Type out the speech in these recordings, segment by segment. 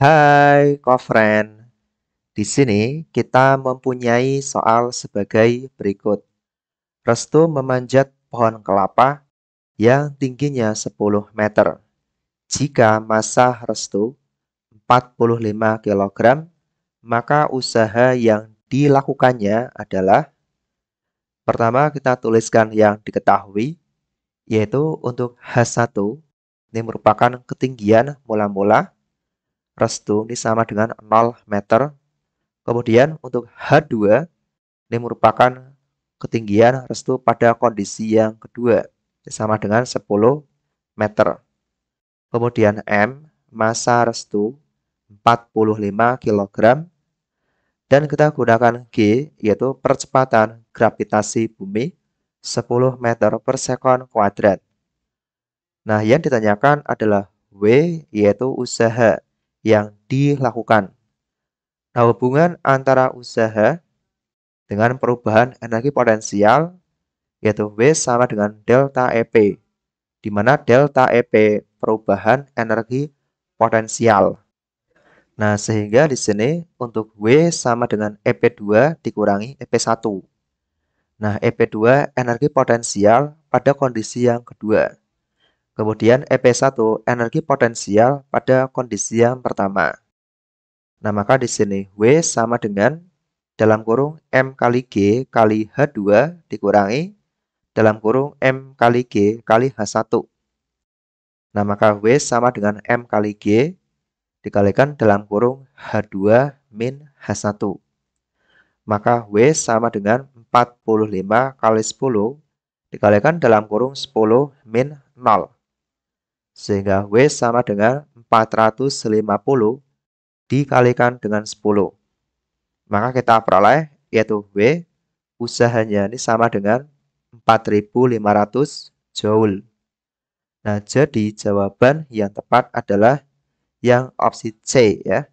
Hai, kofren. Di sini kita mempunyai soal sebagai berikut. Restu memanjat pohon kelapa yang tingginya 10 meter. Jika massa restu 45 kg, maka usaha yang dilakukannya adalah Pertama kita tuliskan yang diketahui, yaitu untuk H1, ini merupakan ketinggian mula-mula restu ini sama dengan 0 meter. Kemudian untuk H2 ini merupakan ketinggian restu pada kondisi yang kedua sama dengan 10 meter. Kemudian M masa restu 45 kg dan kita gunakan G yaitu percepatan gravitasi bumi 10 meter per second kuadrat. Nah, yang ditanyakan adalah W yaitu usaha yang dilakukan. Nah, hubungan antara usaha dengan perubahan energi potensial yaitu W sama dengan delta EP, di mana delta EP perubahan energi potensial. Nah, sehingga di sini untuk W sama dengan EP2 dikurangi EP1. Nah, EP2 energi potensial pada kondisi yang kedua. Kemudian EP1 energi potensial pada kondisi yang pertama. Nah, maka di sini W sama dengan dalam kurung M kali G kali H2 dikurangi dalam kurung M kali G kali H1. Nah, maka W sama dengan M kali G dikalikan dalam kurung H2 min H1. Maka W sama dengan 45 kali 10 dikalikan dalam kurung 10 min 0. Sehingga W sama dengan 450 dikalikan dengan 10. Maka kita peroleh yaitu W usahanya ini sama dengan 4500 joule. Nah, jadi jawaban yang tepat adalah yang opsi C ya.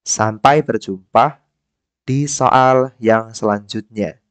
Sampai berjumpa di soal yang selanjutnya.